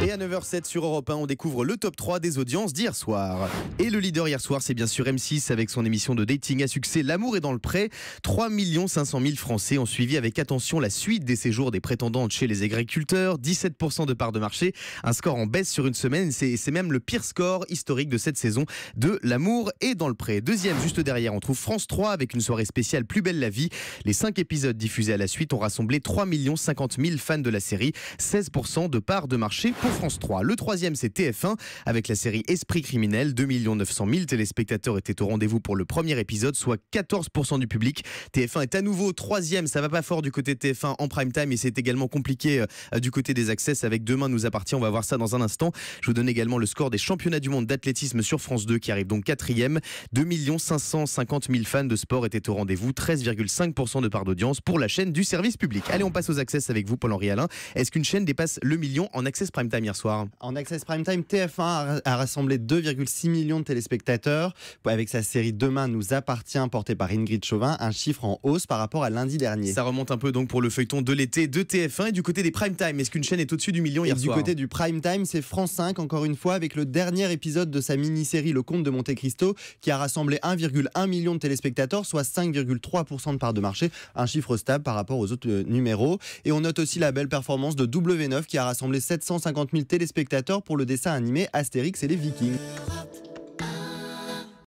Et à 9h07 sur Europe 1, on découvre le top 3 des audiences d'hier soir. Et le leader hier soir, c'est bien sûr M6 avec son émission de dating à succès L'amour est dans le prêt. 3 500 000 Français ont suivi avec attention la suite des séjours des prétendantes chez les agriculteurs. 17% de part de marché, un score en baisse sur une semaine. C'est même le pire score historique de cette saison de L'amour est dans le prêt. Deuxième, juste derrière, on trouve France 3 avec une soirée spéciale Plus belle la vie. Les 5 épisodes diffusés à la suite ont rassemblé 3 50 000 fans de la série. 16% de part de marché pour France 3. Le troisième, c'est TF1 avec la série Esprit criminel. 2 900 000 téléspectateurs étaient au rendez-vous pour le premier épisode, soit 14% du public. TF1 est à nouveau troisième. Ça va pas fort du côté TF1 en prime time et c'est également compliqué euh, du côté des access avec Demain nous appartient. On va voir ça dans un instant. Je vous donne également le score des championnats du monde d'athlétisme sur France 2 qui arrive donc quatrième. 2 550 000 fans de sport étaient au rendez-vous. 13,5% de part d'audience pour la chaîne du service public. Allez, on passe aux access avec vous, Paul-Henri Alain. Est-ce qu'une chaîne dépasse le million en access prime time hier soir. En Access Prime Time, TF1 a rassemblé 2,6 millions de téléspectateurs avec sa série Demain nous appartient, portée par Ingrid Chauvin, un chiffre en hausse par rapport à lundi dernier. Ça remonte un peu donc pour le feuilleton de l'été de TF1 et du côté des prime time. Est-ce qu'une chaîne est au-dessus du million hier du soir Du côté du prime time, c'est France 5 encore une fois avec le dernier épisode de sa mini-série Le Comte de Monte Cristo qui a rassemblé 1,1 million de téléspectateurs, soit 5,3% de part de marché, un chiffre stable par rapport aux autres euh, numéros. Et on note aussi la belle performance de W9 qui a rassemblé 750 téléspectateurs pour le dessin animé Astérix et les Vikings.